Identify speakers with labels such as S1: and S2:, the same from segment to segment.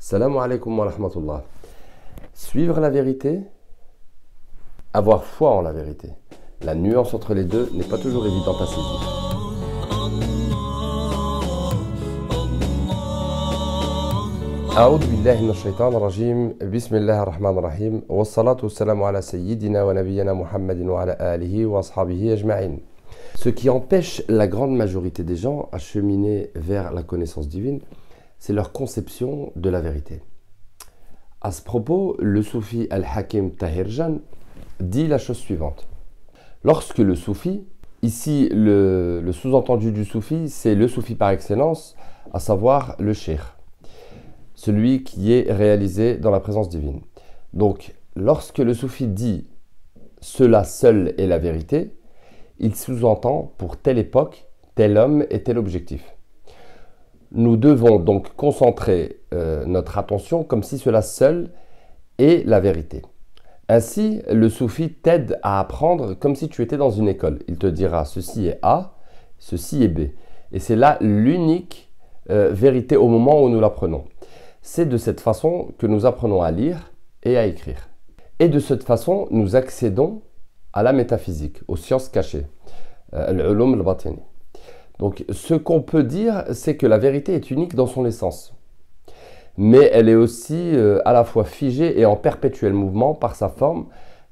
S1: Salam alaikum wa rahmatullah. Suivre la vérité, avoir foi en la vérité. La nuance entre les deux n'est pas toujours évidente à saisir. billahi ar rajim ar-rahim, rahim Wa wa salamu ala sayyidina wa nabiyyina muhammadin wa ala alihi wa ashabihi ajma'in Ce qui empêche la grande majorité des gens à cheminer vers la connaissance divine, c'est leur conception de la vérité. À ce propos, le soufi Al-Hakim Tahirjan dit la chose suivante. Lorsque le soufi, ici le, sous-entendu du soufi, c'est le soufi par excellence, à savoir le sheikh, celui qui est réalisé dans la présence divine. Donc, lorsque le soufi dit cela seul est la vérité, il sous-entend pour telle époque, tel homme et tel objectif. Nous devons donc concentrer euh, notre attention comme si cela seul est la vérité. Ainsi, le soufi t'aide à apprendre comme si tu étais dans une école. Il te dira ceci est A, ceci est B. Et c'est là l'unique euh, vérité au moment où nous l'apprenons. C'est de cette façon que nous apprenons à lire et à écrire. Et de cette façon, nous accédons à la métaphysique, aux sciences cachées, euh, al donc ce qu'on peut dire, c'est que la vérité est unique dans son essence. Mais elle est aussi euh, à la fois figée et en perpétuel mouvement par sa forme,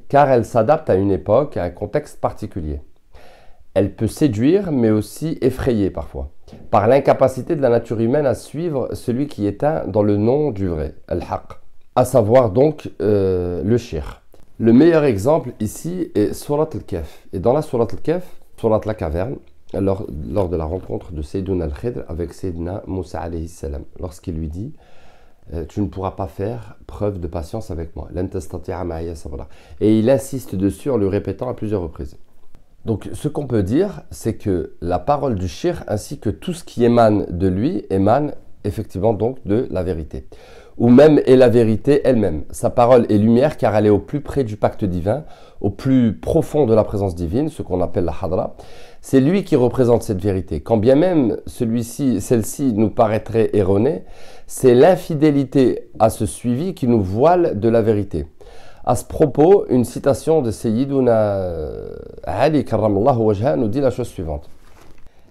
S1: car elle s'adapte à une époque, à un contexte particulier. Elle peut séduire, mais aussi effrayer parfois, par l'incapacité de la nature humaine à suivre celui qui un dans le nom du vrai, al à savoir donc euh, le shir. Le meilleur exemple ici est Surat al-Kaf. Et dans la Surat al-Kaf, Surat la caverne, lors, de la rencontre de Sayyidun al-Khidr avec Sayyidina Moussa lorsqu'il lui dit euh, Tu ne pourras pas faire preuve de patience avec moi. Et il insiste dessus en le répétant à plusieurs reprises. Donc, ce qu'on peut dire, c'est que la parole du shir ainsi que tout ce qui émane de lui émane effectivement donc de la vérité ou même est la vérité elle-même. Sa parole est lumière car elle est au plus près du pacte divin, au plus profond de la présence divine, ce qu'on appelle la hadra. C'est lui qui représente cette vérité. Quand bien même celui-ci, celle-ci nous paraîtrait erronée, c'est l'infidélité à ce suivi qui nous voile de la vérité. À ce propos, une citation de Sayyiduna Ali nous dit la chose suivante.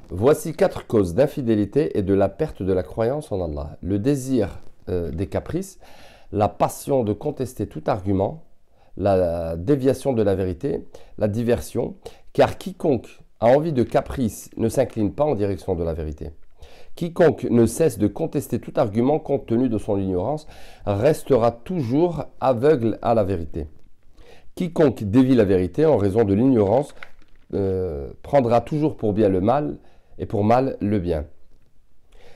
S1: Voici quatre causes d'infidélité et de la perte de la croyance en Allah. Le désir euh, des caprices, la passion de contester tout argument, la déviation de la vérité, la diversion, car quiconque a envie de caprice ne s'incline pas en direction de la vérité. Quiconque ne cesse de contester tout argument compte tenu de son ignorance restera toujours aveugle à la vérité. Quiconque dévie la vérité en raison de l'ignorance euh, prendra toujours pour bien le mal et pour mal le bien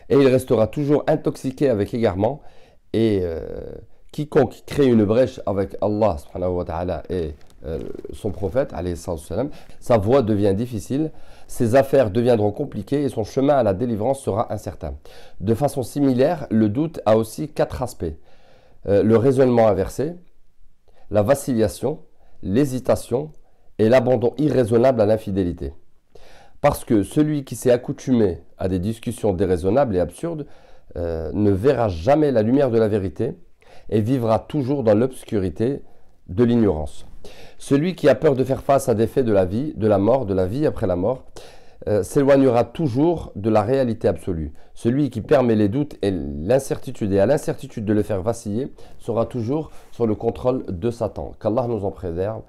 S1: et il restera toujours intoxiqué avec égarement. Et euh, quiconque crée une brèche avec Allah et euh, son prophète, sa voie devient difficile, ses affaires deviendront compliquées et son chemin à la délivrance sera incertain. De façon similaire, le doute a aussi quatre aspects. Euh, le raisonnement inversé, la vacillation, l'hésitation et l'abandon irraisonnable à l'infidélité. Parce que celui qui s'est accoutumé à des discussions déraisonnables et absurdes euh, ne verra jamais la lumière de la vérité et vivra toujours dans l'obscurité de l'ignorance. Celui qui a peur de faire face à des faits de la vie, de la mort, de la vie après la mort, euh, s'éloignera toujours de la réalité absolue. Celui qui permet les doutes et l'incertitude et à l'incertitude de le faire vaciller sera toujours sur le contrôle de Satan. Qu'Allah nous en préserve.